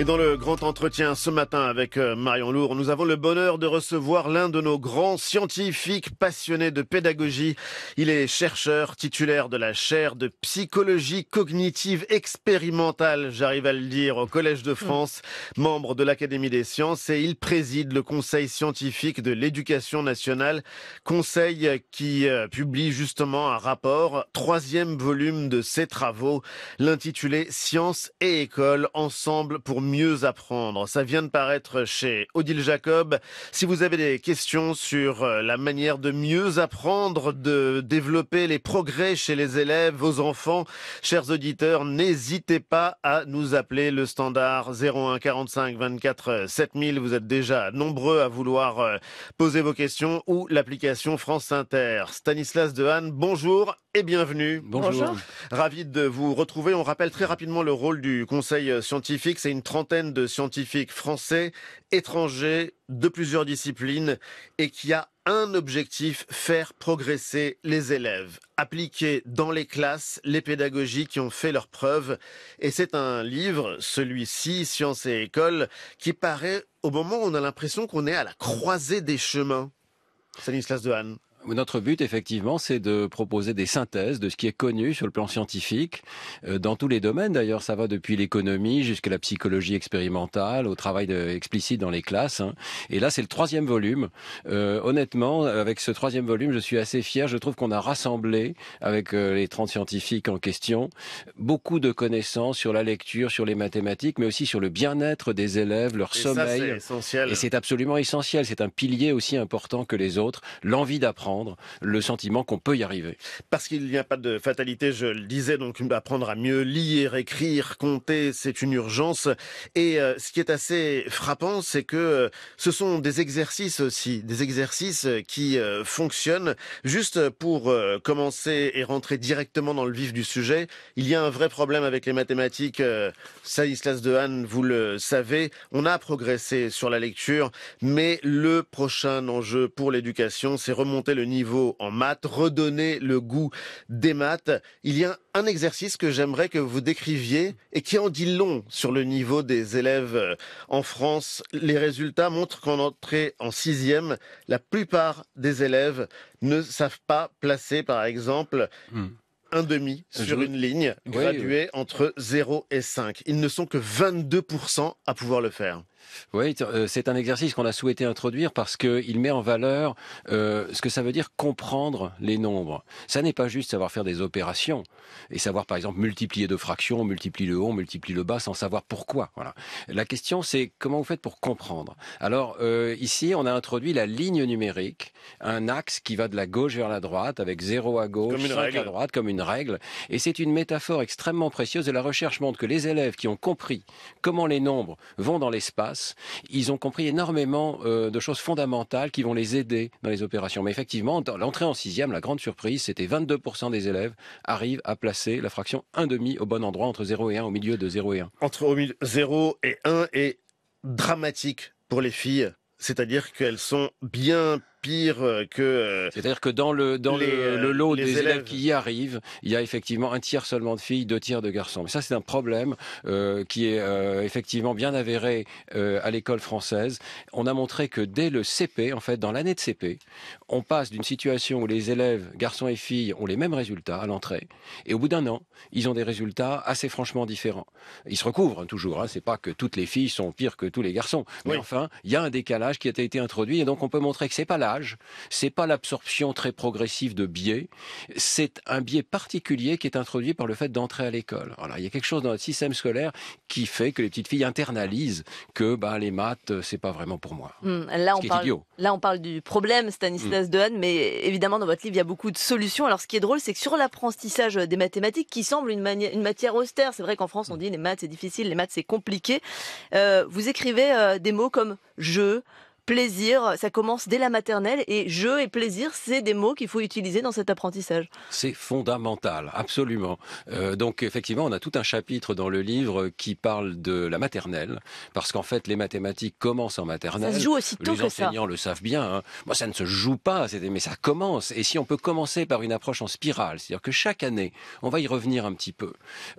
Et dans le grand entretien ce matin avec euh, Marion Lourd, nous avons le bonheur de recevoir l'un de nos grands scientifiques passionnés de pédagogie. Il est chercheur titulaire de la chaire de psychologie cognitive expérimentale, j'arrive à le dire, au Collège de France, membre de l'Académie des sciences et il préside le Conseil scientifique de l'éducation nationale, conseil qui euh, publie justement un rapport, troisième volume de ses travaux, l'intitulé Science et école ensemble pour mieux apprendre. Ça vient de paraître chez Odile Jacob. Si vous avez des questions sur euh, la manière de mieux apprendre, de développer les progrès chez les élèves, vos enfants, chers auditeurs, n'hésitez pas à nous appeler le standard 01 45 24 7000. Vous êtes déjà nombreux à vouloir euh, poser vos questions ou l'application France Inter. Stanislas Dehaene, bonjour et bienvenue. Bonjour. Ravi de vous retrouver. On rappelle très rapidement le rôle du Conseil euh, scientifique. C'est une trentaine de scientifiques français, étrangers, de plusieurs disciplines, et qui a un objectif, faire progresser les élèves, appliquer dans les classes les pédagogies qui ont fait leurs preuves. Et c'est un livre, celui-ci, Sciences et école qui paraît au moment où on a l'impression qu'on est à la croisée des chemins. de Dehaene. Notre but, effectivement, c'est de proposer des synthèses de ce qui est connu sur le plan scientifique, euh, dans tous les domaines. D'ailleurs, ça va depuis l'économie jusqu'à la psychologie expérimentale, au travail de, explicite dans les classes. Hein. Et là, c'est le troisième volume. Euh, honnêtement, avec ce troisième volume, je suis assez fier. Je trouve qu'on a rassemblé, avec euh, les 30 scientifiques en question, beaucoup de connaissances sur la lecture, sur les mathématiques, mais aussi sur le bien-être des élèves, leur Et sommeil. Ça, essentiel. Et c'est absolument essentiel. C'est un pilier aussi important que les autres, l'envie d'apprendre le sentiment qu'on peut y arriver. Parce qu'il n'y a pas de fatalité, je le disais, donc apprendre à mieux lire, écrire, compter, c'est une urgence. Et euh, ce qui est assez frappant, c'est que euh, ce sont des exercices aussi, des exercices qui euh, fonctionnent. Juste pour commencer et rentrer directement dans le vif du sujet, il y a un vrai problème avec les mathématiques. de Dehaene, vous le savez, on a progressé sur la lecture, mais le prochain enjeu pour l'éducation, c'est remonter le le niveau en maths, redonner le goût des maths. Il y a un exercice que j'aimerais que vous décriviez et qui en dit long sur le niveau des élèves euh, en France. Les résultats montrent qu'en entrée en sixième, la plupart des élèves ne savent pas placer, par exemple, hmm. un demi sur une ligne, graduée entre 0 et 5. Ils ne sont que 22% à pouvoir le faire. Oui, euh, c'est un exercice qu'on a souhaité introduire parce qu'il met en valeur euh, ce que ça veut dire comprendre les nombres. Ça n'est pas juste savoir faire des opérations et savoir par exemple multiplier deux fractions, multiplier le haut, multiplier le bas sans savoir pourquoi. Voilà. La question c'est comment vous faites pour comprendre. Alors euh, ici on a introduit la ligne numérique, un axe qui va de la gauche vers la droite avec 0 à gauche, cinq à droite comme une règle. Et c'est une métaphore extrêmement précieuse et la recherche montre que les élèves qui ont compris comment les nombres vont dans l'espace ils ont compris énormément euh, de choses fondamentales qui vont les aider dans les opérations. Mais effectivement, dans l'entrée en sixième, la grande surprise, c'était 22% des élèves arrivent à placer la fraction 1,5 au bon endroit, entre 0 et 1, au milieu de 0 et 1. Entre 0 et 1 est dramatique pour les filles. C'est-à-dire qu'elles sont bien pire euh, que. Euh, C'est-à-dire que dans le dans le, lot euh, des élèves... qui y arrivent, il y a effectivement un tiers seulement de filles, deux tiers de garçons. Mais ça, c'est un problème qui est effectivement bien avéré à l'école française. On a montré que dès le CP, en fait, dans l'année de CP, on passe d'une situation où les élèves, garçons et filles, ont les mêmes résultats à l'entrée, et au bout d'un an, ils ont des résultats assez franchement différents. Ils se recouvrent hein, toujours. Hein. c'est pas que toutes les filles sont pires que tous les garçons, mais enfin, il y a un décalage qui a été introduit, et donc on peut montrer que c'est pas là c'est pas l'absorption très progressive de biais, c'est un biais particulier qui est introduit par le fait d'entrer à l'école. Alors il y a quelque chose dans notre système scolaire qui fait que les petites filles internalisent que bah, les maths euh, c'est pas vraiment pour moi. Hmm, là, on parle, là on parle du problème Stanislas mmh. mais évidemment dans votre livre il y a beaucoup de solutions. Alors ce qui est drôle c'est que sur l'apprentissage euh, des mathématiques qui semble une, matière austère, c'est vrai qu'en France on hmm. dit les maths c'est difficile, les maths c'est compliqué, euh, vous écrivez des mots comme je, plaisir, ça commence dès la maternelle et jeu et plaisir, c'est des mots qu'il faut utiliser dans cet apprentissage. C'est fondamental, absolument. Euh, donc effectivement, on a tout un chapitre dans le livre qui parle de la maternelle, parce qu'en fait, les mathématiques commencent en maternelle. Ça se joue aussi tôt les enseignants le savent bien. Hein. Moi, ça ne se joue pas, mais ça commence. Et si on peut commencer par une approche en spirale, c'est-à-dire que chaque année, on va y revenir un petit peu.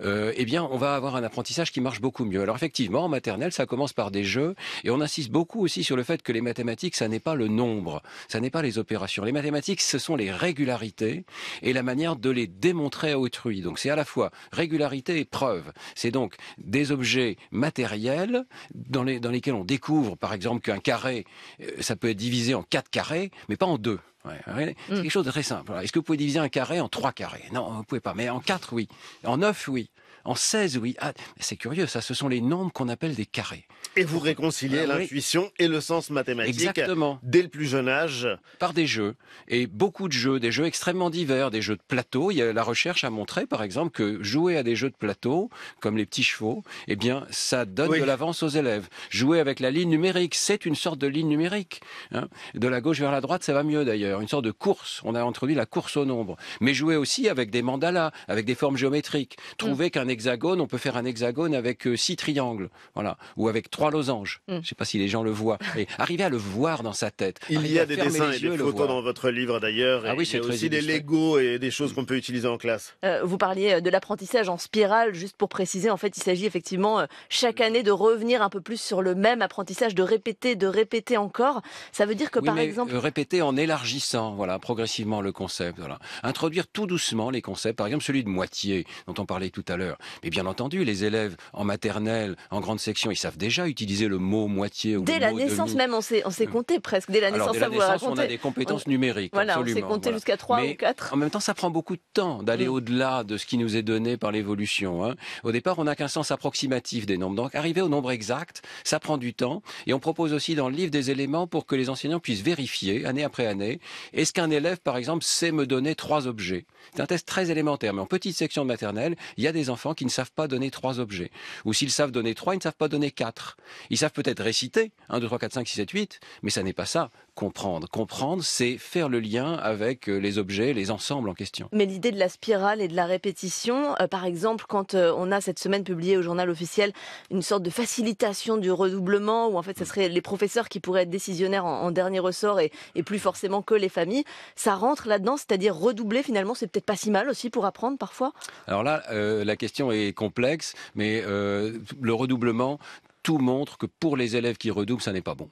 Euh, eh bien, on va avoir un apprentissage qui marche beaucoup mieux. Alors effectivement, en maternelle, ça commence par des jeux, et on insiste beaucoup aussi sur le fait que les mathématiques, ça n'est pas le nombre, ça n'est pas les opérations. Les mathématiques, ce sont les régularités et la manière de les démontrer à autrui. Donc c'est à la fois régularité et preuve. C'est donc des objets matériels dans, dans lesquels on découvre, par exemple, qu'un carré, euh, ça peut être divisé en quatre carrés, mais pas en deux. c'est mm. quelque chose de très simple. Est-ce que vous pouvez diviser un carré en trois carrés Non, vous ne pouvez pas. Mais en quatre, oui. En neuf, oui. En 16, oui. Ah, c'est curieux, ça. Ce sont les nombres qu'on appelle des carrés. Et vous réconciliez ah l'intuition et le sens mathématique. Dès le plus jeune âge. Par des jeux. Et beaucoup de jeux, des jeux extrêmement divers, des jeux de plateau. Il y la recherche a montré, par exemple, que jouer à des jeux de plateau, comme les petits chevaux, eh bien, ça donne de l'avance aux élèves. Jouer avec la ligne numérique, c'est une sorte de ligne numérique. Hein. De la gauche vers la droite, ça va mieux d'ailleurs. Une sorte de course. On a introduit la course au nombre. Mais jouer aussi avec des mandalas, avec des formes géométriques. Trouver mmh. qu'un hexagone, on peut faire un hexagone avec euh, six triangles, voilà, ou avec trois losanges. Hmm. Je ne sais pas si les gens le voient. Et arriver à le voir dans sa tête. Il y a des dessins et des photos dans votre livre d'ailleurs. Ah oui, c'est aussi des Lego et des choses qu'on peut utiliser en classe. Euh, vous parliez euh, de l'apprentissage en spirale, juste pour préciser. En fait, il s'agit effectivement chaque année de revenir un peu plus sur le même apprentissage, de répéter, de répéter encore. Ça veut dire que par exemple, répéter en élargissant, voilà, progressivement le concept. Introduire tout doucement les concepts, par exemple celui de moitié dont on parlait tout à l'heure. Mais bien entendu, les élèves en maternelle, en grande section, ils savent déjà utiliser le mot moitié ou Dès la naissance même, on s'est, euh. compté presque. Dès la Alors, naissance, dès la naissance on a des compétences numériques. on s'est compté jusqu'à 3 ou 4. En même temps, ça prend beaucoup de temps d'aller mm. au-delà de ce qui nous est donné par l'évolution. Hein. Au départ, on n'a qu'un sens approximatif des nombres. Donc, arriver au nombre exact, ça prend du temps. Et on propose aussi dans le livre des éléments pour que les enseignants puissent vérifier année après année. Est-ce qu'un élève, par exemple, sait me donner trois objets C'est un test très élémentaire. Mais en petite section de maternelle, il y a des enfants qui ne savent pas donner trois objets. Ou s'ils savent donner trois, ils ne savent pas donner quatre. Ils savent peut-être réciter, 1, 2, 3, 4, 5, 6, 7, 8, mais ça n'est pas ça comprendre. Comprendre, c'est faire le lien avec euh, les objets, les ensembles en question. Mais l'idée de la spirale et de la répétition, euh, par exemple, quand euh, on a cette semaine publié au journal officiel une sorte de facilitation du redoublement, où en fait, ce mm. serait les professeurs qui pourraient être décisionnaires en, dernier ressort et, plus forcément que les familles, ça rentre là-dedans, c'est-à-dire redoubler finalement, c'est peut-être pas si mal aussi pour apprendre parfois Alors là, la question est complexe, mais le redoublement, tout montre que pour les élèves qui redoublent, ça n'est pas bon.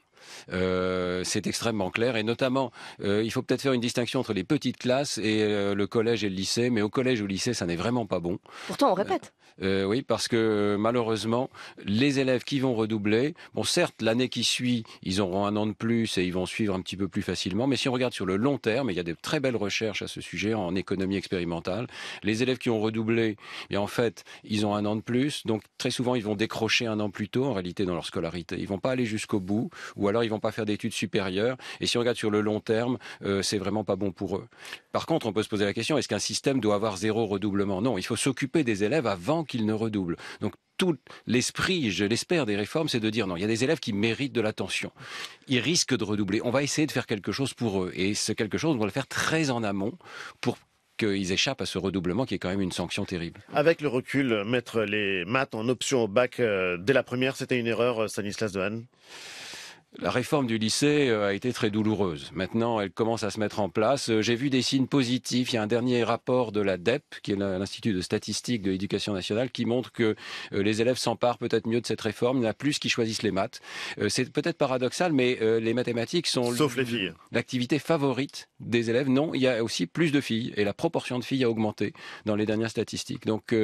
Euh, c'est extrêmement clair et notamment euh, il faut peut-être faire une distinction entre les petites classes et euh, le collège et le lycée mais au collège ou au lycée ça n'est vraiment pas bon pourtant on répète euh, oui, parce que euh, malheureusement, les élèves qui vont redoubler, bon, certes, l'année qui suit, ils auront un an de plus et ils vont suivre un petit peu plus facilement, mais si on regarde sur le long terme, et il y a des très belles recherches à ce sujet en économie expérimentale, les élèves qui ont redoublé, et eh en fait, ils ont un an de plus, donc très souvent, ils vont décrocher un an plus tôt, en réalité, dans leur scolarité. Ils vont pas aller jusqu'au bout, ou alors ils vont pas faire d'études supérieures, et si on regarde sur le long terme, euh, c'est vraiment pas bon pour eux. Par contre, on peut se poser la question, est-ce qu'un système doit avoir zéro redoublement Non, il faut s'occuper des élèves avant qu'ils ne redoublent. Donc tout l'esprit, je l'espère, des réformes, c'est de dire non, il y a des élèves qui méritent de l'attention. Ils risquent de redoubler. On va essayer de faire quelque chose pour eux. Et ce quelque chose, on va le faire très en amont pour qu'ils échappent à ce redoublement qui est quand même une sanction terrible. Avec le recul, mettre les maths en option au bac euh, dès la première, c'était une erreur, euh, Stanislas Dehaene la réforme du lycée euh, a été très douloureuse. Maintenant, elle commence à se mettre en place. Euh, j'ai vu des signes positifs. Il y a un dernier rapport de la DEP, qui est l'Institut de statistiques de l'éducation nationale, qui montre que euh, les élèves s'emparent peut-être mieux de cette réforme. Il y en a plus qui choisissent les maths. C'est peut-être paradoxal, mais les mathématiques sont l'activité favorite des élèves. Non, il y a aussi plus de filles et la proportion de filles a augmenté dans les dernières statistiques. Donc,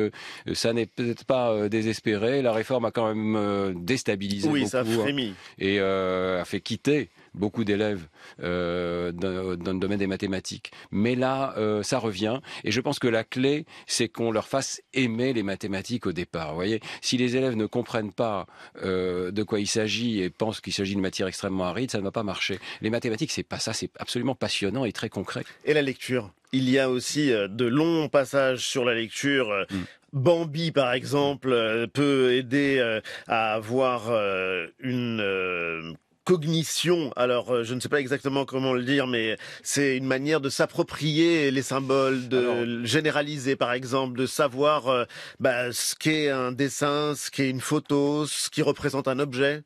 ça n'est peut-être pas désespéré. La réforme a quand même déstabilisé oui, beaucoup. Oui, hein. ça frémit. Et euh, a fait quitter beaucoup d'élèves euh, dans, le domaine des mathématiques. Mais là, euh, ça revient. Et je pense que la clé, c'est qu'on leur fasse aimer les mathématiques au départ. Vous voyez, si les élèves ne comprennent pas de quoi il s'agit et pensent qu'il s'agit d'une matière extrêmement aride, ça ne va pas marcher. Les mathématiques, c'est pas ça. C'est absolument passionnant et très concret. Et la lecture il y a aussi de longs passages sur la lecture. Mm. Bambi, par exemple, peut aider à avoir une cognition. Alors, euh, je ne sais pas exactement comment le dire, mais c'est une manière de s'approprier les symboles, de généraliser, par exemple, de savoir euh, bah, ce qu'est un dessin, ce qu'est une photo, ce qui représente un objet.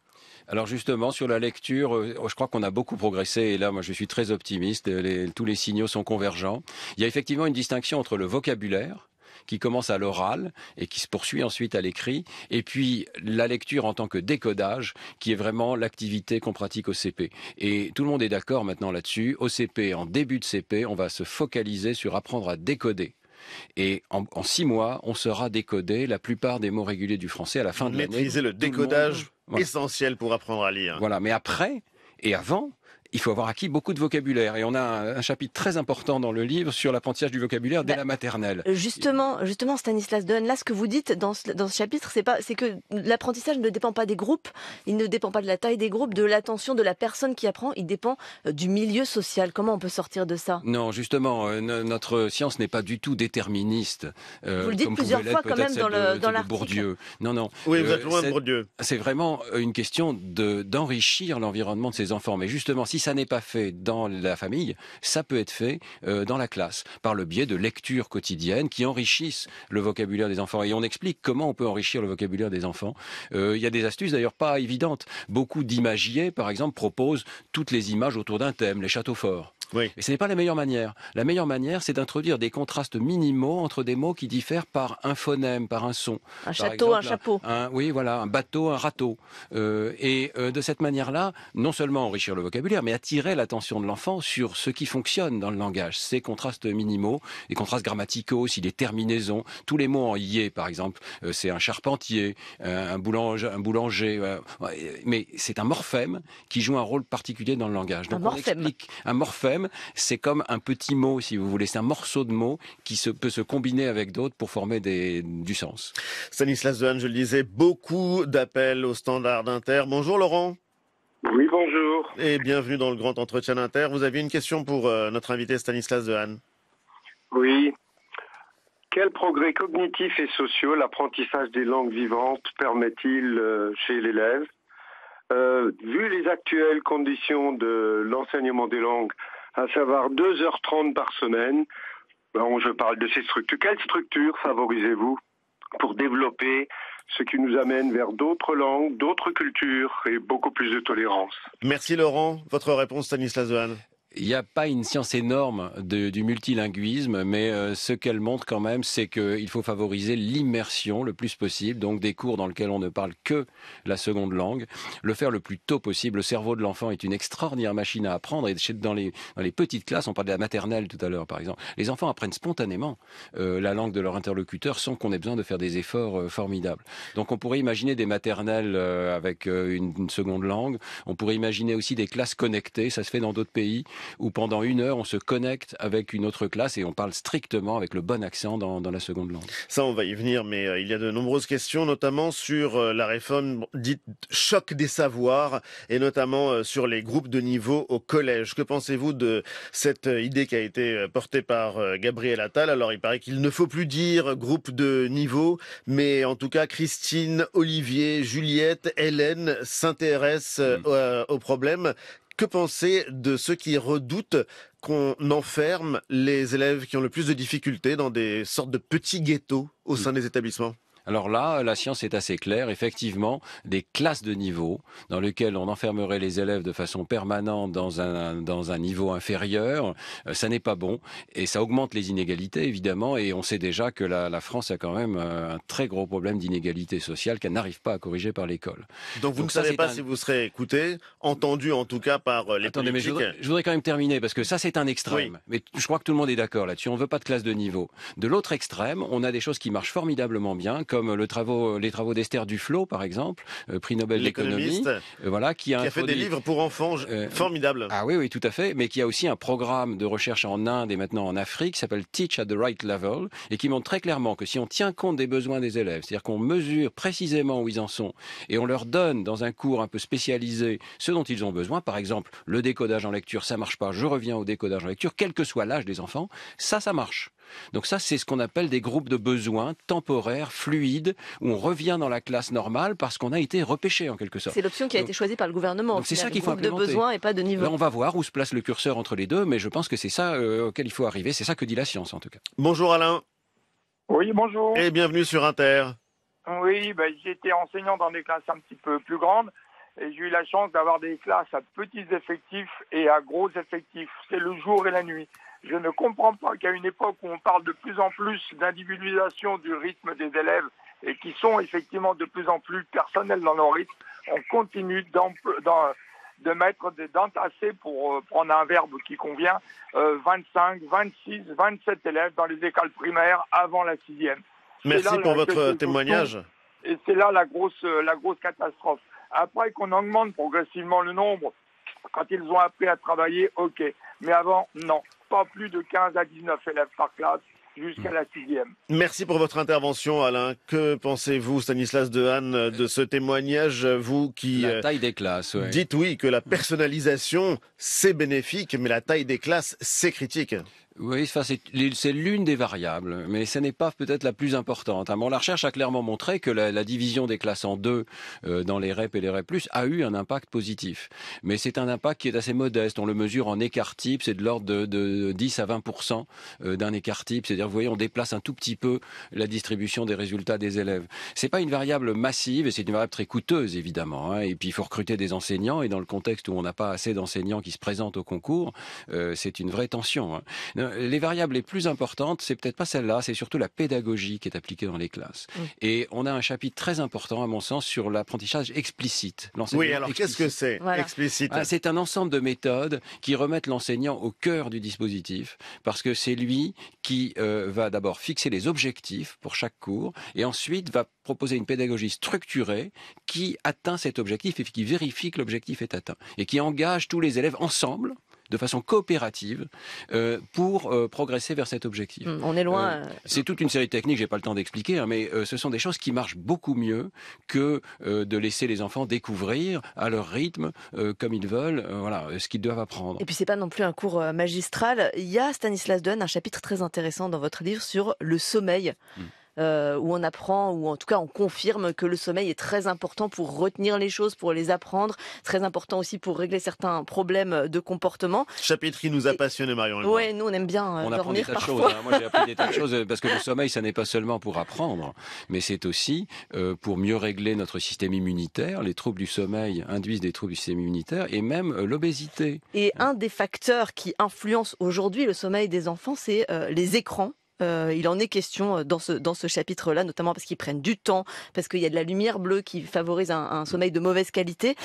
Alors justement, sur la lecture, euh, je crois qu'on a beaucoup progressé et là, moi, je suis très optimiste. tous les signaux sont convergents. Il y a effectivement une distinction entre le vocabulaire qui commence à l'oral et qui se poursuit ensuite à l'écrit. Et puis la lecture en tant que décodage, qui est vraiment l'activité qu'on pratique au CP. Et tout le monde est d'accord maintenant là-dessus. Au CP, en début de CP, on va se focaliser sur apprendre à décoder. Et en, six mois, on sera décodé la plupart des mots réguliers du français à la fin de l'année. Maîtriser le décodage essentiel pour apprendre à lire. Voilà, mais après et avant, il faut avoir acquis beaucoup de vocabulaire. Et on a un, chapitre très important dans le livre sur l'apprentissage du vocabulaire dès bah, la maternelle. Justement, justement, Stanislas donne là, ce que vous dites dans ce, chapitre, c'est pas, que l'apprentissage ne dépend pas des groupes, il ne dépend pas de la taille des groupes, de l'attention de la personne qui apprend, il dépend euh, du milieu social. Comment on peut sortir de ça Non, justement, euh, notre science n'est pas du tout déterministe. Euh, vous le dites plusieurs fois quand même dans l'article. Bourdieu. Non, non. Oui, vous êtes loin de Bourdieu. C'est vraiment une question de d'enrichir l'environnement de ces enfants. Mais justement, si si ça n'est pas fait dans la famille, ça peut être fait euh, dans la classe, par le biais de lectures quotidiennes qui enrichissent le vocabulaire des enfants. Et on explique comment on peut enrichir le vocabulaire des enfants. Euh, il y a des astuces d'ailleurs pas évidentes. Beaucoup d'imagiers, par exemple, proposent toutes les images autour d'un thème, les châteaux forts. Et ce n'est pas la meilleure manière. La meilleure manière, c'est d'introduire des contrastes minimaux entre des mots qui diffèrent par un phonème, par un son. Un château, un chapeau. oui, voilà, un bateau, un râteau. Euh, et euh, de cette manière-là, non seulement enrichir le vocabulaire, mais attirer l'attention de l'enfant sur ce qui fonctionne dans le langage, ces contrastes minimaux, les contrastes grammaticaux, aussi les terminaisons, tous les mots en ier, par exemple, euh, c'est un charpentier, un boulanger, un boulanger mais c'est un morphème qui joue un rôle particulier dans le langage. un morphème c'est comme un petit mot, si vous voulez, c'est un morceau de mot qui se, peut se combiner avec d'autres pour former du sens. Stanislas Dehaene, je le disais, beaucoup d'appels au standard d'Inter. Bonjour Laurent. Oui, bonjour. Et bienvenue dans le grand entretien d'Inter. Vous aviez une question pour euh, notre invité Stanislas Dehaene. Oui. Quel progrès cognitif et sociaux l'apprentissage des langues vivantes permet-il euh, chez l'élève euh, vu les actuelles conditions de l'enseignement des langues, à savoir 2h30 par semaine. Bon, ben, je parle de ces structures. Quelles structures favorisez-vous pour développer ce qui nous amène vers d'autres langues, d'autres cultures et beaucoup plus de tolérance. Merci Laurent. Votre réponse, Stanislas Dehaene il n'y a pas une science énorme du multilinguisme, mais euh, ce qu'elle montre quand même, c'est qu'il faut favoriser l'immersion le plus possible, donc des cours dans lesquels on ne parle que la seconde langue, le faire le plus tôt possible. Le cerveau de l'enfant est une extraordinaire machine à apprendre, et dans les, dans les petites classes, on parlait de la maternelle tout à l'heure par exemple, les enfants apprennent spontanément euh, la langue de leur interlocuteur sans qu'on ait besoin de faire des efforts euh, formidables. Donc on pourrait imaginer des maternelles avec une seconde langue, on pourrait imaginer aussi des classes connectées, ça se fait dans d'autres pays où pendant une heure, on se connecte avec une autre classe et on parle strictement avec le bon accent dans, la seconde langue. Ça, on va y venir, mais euh, il y a de nombreuses questions, notamment sur euh, la réforme dite choc des savoirs et notamment euh, sur les groupes de niveau au collège. Que pensez-vous de cette idée qui a été portée par Gabriel Attal Alors, il paraît qu'il ne faut plus dire groupe de niveau, mais en tout cas, Christine, Olivier, Juliette, Hélène s'intéressent mm. au problème. Que penser de ceux qui redoutent qu'on enferme les élèves qui ont le plus de difficultés dans des sortes de petits ghettos au mm. sein des établissements alors là, la science est assez claire. Effectivement, des classes de niveau dans lesquelles on enfermerait les élèves de façon permanente dans un, dans un niveau inférieur, euh, ça n'est pas bon. Et ça augmente les inégalités, évidemment. Et on sait déjà que la, France a quand même euh, un très gros problème d'inégalité sociale qu'elle n'arrive pas à corriger par l'école. Donc vous ne savez pas si vous serez écouté, entendu en tout cas par euh, les Attendez, politiques. Mais je, voudrais, quand même terminer parce que ça c'est un extrême. Mais je crois que tout le monde est d'accord là-dessus. On ne veut pas de classe de niveau. De l'autre extrême, on a des choses qui marchent formidablement bien comme les travaux d'Esther Duflo, par exemple, euh, prix Nobel d'économie, euh, voilà, qui a, fait des livres pour enfants euh, formidables. Ah oui, oui, tout à fait, mais qui a aussi un programme de recherche en Inde et maintenant en Afrique qui s'appelle Teach at the Right Level et qui montre très clairement que si on tient compte des besoins des élèves, c'est-à-dire qu'on mesure précisément où ils en sont et on leur donne dans un cours un peu spécialisé ce dont ils ont besoin, par exemple le décodage en lecture, ça marche pas, je reviens au décodage en lecture, quel que soit l'âge des enfants, ça, ça marche. Donc ça, c'est ce qu'on appelle des groupes de besoins temporaires, fluides, où on revient dans la classe normale parce qu'on a été repêché en quelque sorte. C'est l'option qui a été choisie par le gouvernement. C'est ça qu'il faut De besoins et pas de niveau. on va voir où se place le curseur entre les deux, mais je pense que c'est ça euh, auquel il faut arriver. C'est ça que dit la science en tout cas. Bonjour Alain. Oui, bonjour. Et bienvenue sur Inter. Oui, bah, j'étais enseignant dans des classes un petit peu plus grandes et j'ai eu la chance d'avoir des classes à petits effectifs et à gros effectifs. C'est le jour et la nuit. Je ne comprends pas qu'à une époque où on parle de plus en plus d'individualisation du rythme des élèves et qui sont effectivement de plus en plus personnels dans leur rythme, on continue de mettre des d'entasser pour euh, prendre un verbe qui convient, 25, 26, 27 élèves dans les écoles primaires avant la sixième. Merci pour votre témoignage. Et c'est là la grosse, euh, la grosse catastrophe. Après qu'on augmente progressivement le nombre, quand ils ont appris à travailler, ok. Mais avant, non. Pas plus de 15 à 19 élèves par classe jusqu'à la sixième. Merci pour votre intervention, Alain. Que pensez-vous, Stanislas Dehaene, de ce témoignage, vous qui la euh, taille des classes, dites oui que la personnalisation c'est bénéfique, mais la taille des classes c'est critique. Oui, c'est l'une des variables, mais ce n'est pas peut-être la plus importante. Hein, bon, la recherche a clairement montré que la, division des classes en deux euh, dans les REP et les REP+, a eu un impact positif. Mais c'est un impact qui est assez modeste. On le mesure en écart type, c'est de l'ordre de, 10 à 20% euh, d'un écart type. C'est-à-dire, vous voyez, on déplace un tout petit peu la distribution des résultats des élèves. C'est pas une variable massive, et c'est une variable très coûteuse, évidemment. Hein. Et puis, il faut recruter des enseignants, et dans le contexte où on n'a pas assez d'enseignants qui se présentent au concours, euh, c'est une vraie tension. Hein les variables les plus importantes, c'est peut-être pas celle-là, c'est surtout la pédagogie qui est appliquée dans les classes. Mm. Et on a un chapitre très important, à mon sens, sur l'apprentissage explicite. Oui, alors qu'est-ce que c'est explicite ah, C'est un ensemble de méthodes qui remettent l'enseignant au cœur du dispositif, parce que c'est lui qui euh, va d'abord fixer les objectifs pour chaque cours, et ensuite va proposer une pédagogie structurée qui atteint cet objectif et qui vérifie que l'objectif est atteint, et qui engage tous les élèves ensemble de façon coopérative euh, pour euh, progresser vers cet objectif. Hmm, on est loin. Euh, c'est toute une série de techniques, j'ai pas le temps d'expliquer, hein, mais ce sont des choses qui marchent beaucoup mieux que de laisser les enfants découvrir à leur rythme, comme ils veulent, voilà, ce qu'ils doivent apprendre. Et puis n'est pas non plus un cours magistral. Il y a Stanislas Dunn, un chapitre très intéressant dans votre livre sur le sommeil. Hmm. Euh, où on apprend, ou en tout cas on confirme que le sommeil est très important pour retenir les choses, pour les apprendre, très important aussi pour régler certains problèmes de comportement. Chapitre qui nous a passionné Marion. Oui, nous on aime bien euh, dormir apprend des hein. Moi j'ai appris des tas de choses euh, parce que le sommeil, ça n'est pas seulement pour apprendre, mais c'est aussi pour mieux régler notre système immunitaire. Les troubles du sommeil induisent des troubles du système immunitaire et même l'obésité. Et un des facteurs qui influence aujourd'hui le sommeil des enfants, c'est les écrans euh, il en est question euh, dans ce, chapitre-là, notamment parce qu'ils prennent du temps, parce qu'il y a de la lumière bleue qui favorise un, sommeil de mauvaise qualité.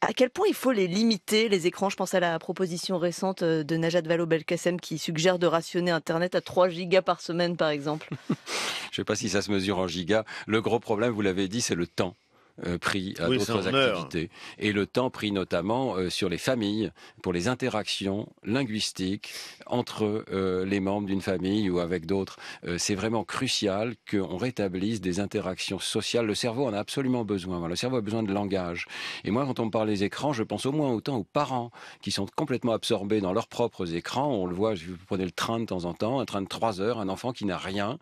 À quel point il faut les limiter, les écrans Je pense à la proposition récente euh, de Najat Vallaud-Belkacem qui suggère de rationner Internet à 3 gigas par semaine, par exemple. Je ne sais pas si ça se mesure en gigas. Le gros problème, vous l'avez dit, c'est le temps. Euh, pris à d'autres activités. Et le temps pris notamment euh, sur les familles, pour les interactions linguistiques entre euh, les membres d'une famille ou avec d'autres. c'est vraiment crucial qu'on rétablisse des interactions sociales. Le cerveau en a absolument besoin. Le cerveau a besoin de langage. Et moi, quand on me parle des écrans, je pense au moins autant aux parents qui sont complètement absorbés dans leurs propres écrans. On le voit, vous prenez le train de temps en temps, un train de 3 heures, un enfant qui n'a rien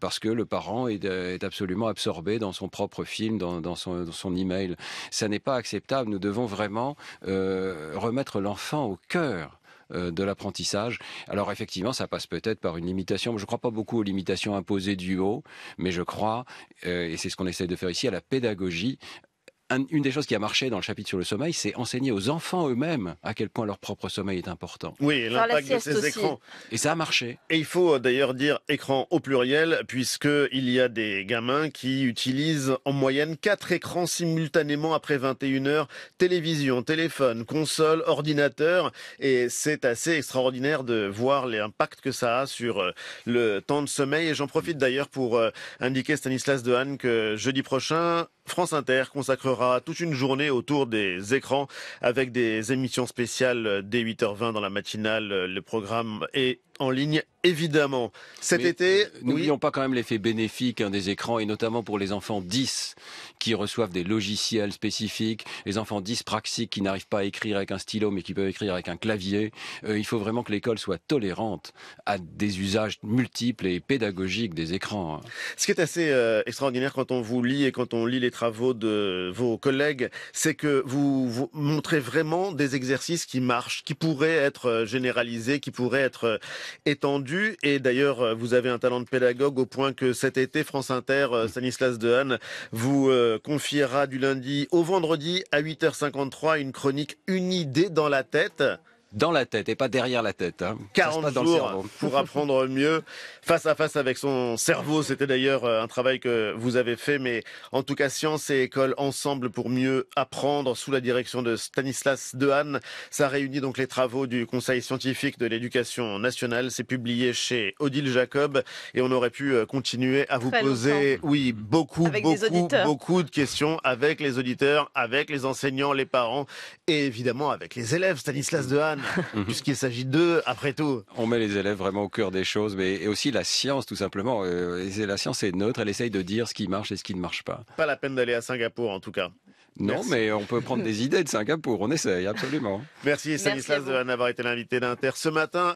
parce que le parent est, est absolument absorbé dans son propre film, dans, dans son dans son email. Ça n'est pas acceptable. Nous devons vraiment euh, remettre l'enfant au cœur euh, de l'apprentissage. Alors effectivement, ça passe peut-être par une limitation. Je ne crois pas beaucoup aux limitations imposées du haut, mais je crois, euh, et c'est ce qu'on essaie de faire ici, à la pédagogie une des choses qui a marché dans le chapitre sur le sommeil, c'est enseigner aux enfants eux-mêmes à quel point leur propre sommeil est important. Oui, l'impact de ces écrans. Et ça a marché. Et il faut euh, d'ailleurs dire écran au pluriel, puisqu'il y a des gamins qui utilisent en moyenne quatre écrans simultanément après 21h, télévision, téléphone, console, ordinateur, et c'est assez extraordinaire de voir l'impact que ça a sur euh, le temps de sommeil. Et j'en profite d'ailleurs pour euh, indiquer Stanislas Dehaene que jeudi prochain, France Inter consacrera toute une journée autour des écrans avec des émissions spéciales dès 8h20 dans la matinale. Le programme est en ligne, évidemment. Cet été, euh, n'oublions pas quand même l'effet bénéfique hein, des écrans, et notamment pour les enfants 10 qui reçoivent des logiciels spécifiques, les enfants praxiques qui n'arrivent pas à écrire avec un stylo mais qui peuvent écrire avec un clavier. Euh, il faut vraiment que l'école soit tolérante à des usages multiples et pédagogiques des écrans. Hein. Ce qui est assez euh, extraordinaire quand on vous lit et quand on lit les travaux de vos collègues, c'est que vous, vous montrez vraiment des exercices qui marchent, qui pourraient être généralisés, qui pourraient être étendue. Et d'ailleurs, euh, vous avez un talent de pédagogue au point que cet été, France Inter, euh, Stanislas Dehaene, vous euh, confiera du lundi au vendredi à 8h53 une chronique Une idée dans la tête dans la tête et pas derrière la tête. Hein. 40 jours le pour apprendre mieux face à face avec son cerveau. C'était d'ailleurs euh, un travail que vous avez fait, mais en tout cas science et école ensemble pour mieux apprendre sous la direction de Stanislas Dehaene. Ça réunit donc les travaux du Conseil scientifique de l'éducation nationale. C'est publié chez Odile Jacob et on aurait pu euh, continuer à vous poser, oui, beaucoup, beaucoup, beaucoup de questions avec les auditeurs, avec les enseignants, les parents et évidemment avec les élèves. Stanislas Dehaene. puisqu'il s'agit d'eux, après tout. On met les élèves vraiment au cœur des choses, mais aussi la science, tout simplement. Euh, la science est neutre, elle essaye de dire ce qui marche et ce qui ne marche pas. Pas la peine d'aller à Singapour, en tout cas. Non, mais on peut prendre des idées de Singapour, on essaye, absolument. Merci Stanislas d'avoir été l'invité d'Inter ce matin.